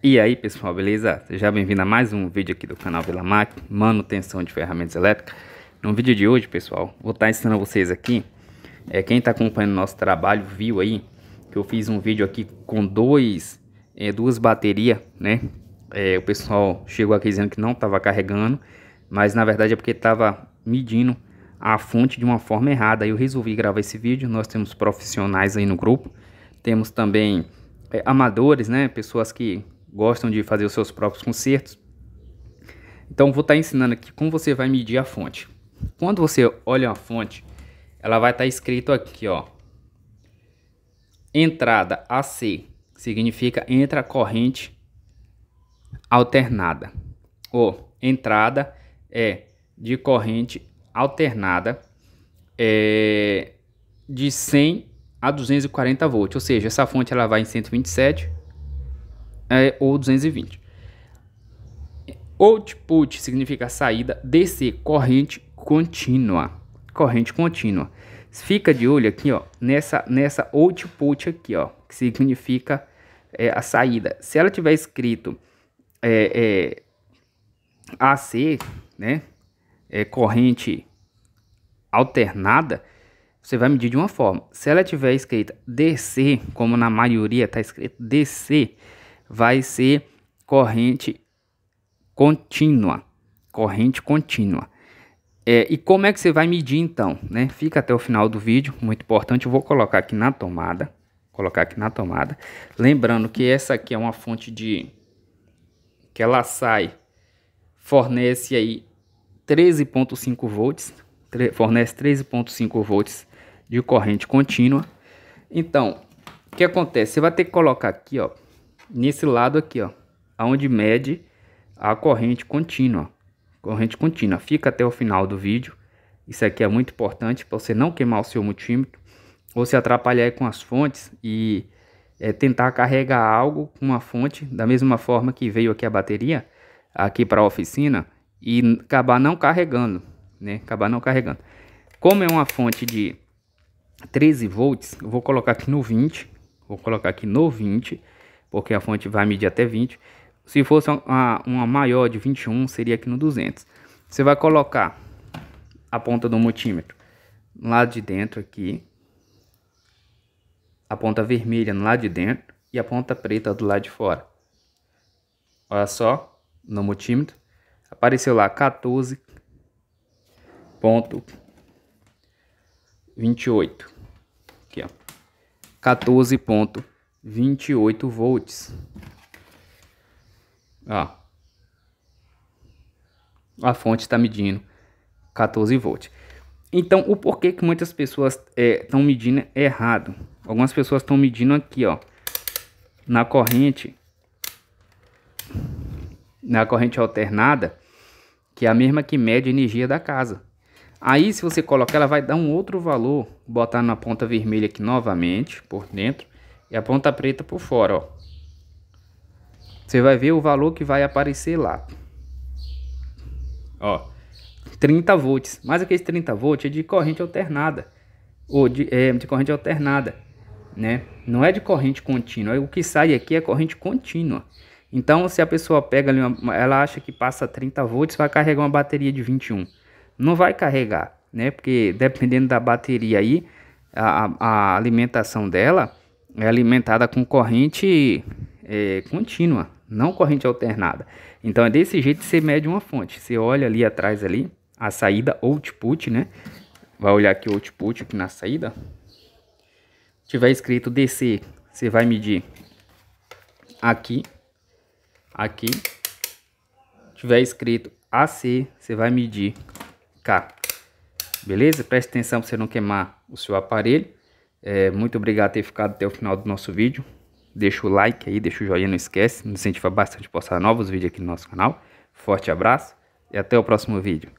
E aí pessoal, beleza? Seja bem-vindo a mais um vídeo aqui do canal Vila Mac, manutenção de ferramentas elétricas. No vídeo de hoje, pessoal, vou estar ensinando a vocês aqui, é, quem está acompanhando nosso trabalho viu aí que eu fiz um vídeo aqui com dois, é, duas baterias, né? É, o pessoal chegou aqui dizendo que não estava carregando, mas na verdade é porque estava medindo a fonte de uma forma errada. Aí eu resolvi gravar esse vídeo, nós temos profissionais aí no grupo, temos também é, amadores, né? Pessoas que gostam de fazer os seus próprios concertos. Então vou estar tá ensinando aqui como você vai medir a fonte. Quando você olha uma fonte, ela vai estar tá escrito aqui, ó. Entrada AC significa entra corrente alternada. Ou entrada é de corrente alternada é, de 100 a 240 volts, ou seja, essa fonte ela vai em 127 é, ou 220. Output significa saída, DC, corrente contínua. Corrente contínua. Fica de olho aqui, ó, nessa, nessa output aqui, ó, que significa é, a saída. Se ela tiver escrito é, é, AC, né, é, corrente alternada, você vai medir de uma forma. Se ela tiver escrita DC, como na maioria está escrito DC, vai ser corrente contínua. Corrente contínua. É, e como é que você vai medir então? Né? Fica até o final do vídeo, muito importante. Eu vou colocar aqui na tomada. Colocar aqui na tomada. Lembrando que essa aqui é uma fonte de... Que ela sai, fornece aí 13.5 volts. Fornece 13.5 volts de corrente contínua. Então, o que acontece? Você vai ter que colocar aqui, ó nesse lado aqui, ó, aonde mede a corrente contínua. Corrente contínua. Fica até o final do vídeo. Isso aqui é muito importante para você não queimar o seu multímetro ou se atrapalhar com as fontes e é, tentar carregar algo com uma fonte da mesma forma que veio aqui a bateria aqui para a oficina e acabar não carregando, né? Acabar não carregando. Como é uma fonte de 13 volts, eu vou colocar aqui no 20, vou colocar aqui no 20 porque a fonte vai medir até 20. Se fosse uma, uma maior de 21, seria aqui no 200. Você vai colocar a ponta do multímetro lá de dentro aqui, a ponta vermelha lá de dentro e a ponta preta do lado de fora. Olha só, no multímetro, apareceu lá 14 ponto 28. Aqui, ó. 14 ponto 28 volts. Ó. Ah. A fonte está medindo 14 volts. Então, o porquê que muitas pessoas estão é, medindo é errado? Algumas pessoas estão medindo aqui, ó. Na corrente. Na corrente alternada. Que é a mesma que mede a energia da casa. Aí, se você colocar, ela vai dar um outro valor. Botar na ponta vermelha aqui novamente, por dentro e a ponta preta por fora, ó. Você vai ver o valor que vai aparecer lá. Ó, 30 volts. Mas aqueles 30 volts é de corrente alternada. Ou de, é, de corrente alternada, né? Não é de corrente contínua. O que sai aqui é corrente contínua. Então, se a pessoa pega ali, uma, ela acha que passa 30 volts, vai carregar uma bateria de 21. Não vai carregar, né? Porque dependendo da bateria aí, a, a alimentação dela é alimentada com corrente é, contínua, não corrente alternada. Então é desse jeito que você mede uma fonte. Você olha ali atrás ali a saída output, né? Vai olhar aqui o output aqui na saída. Se tiver escrito DC, você vai medir aqui, aqui. Se tiver escrito AC, você vai medir cá. Beleza? Preste atenção para você não queimar o seu aparelho. É, muito obrigado por ter ficado até o final do nosso vídeo. Deixa o like aí, deixa o joinha, não esquece. Nos incentiva bastante a postar novos vídeos aqui no nosso canal. Forte abraço e até o próximo vídeo.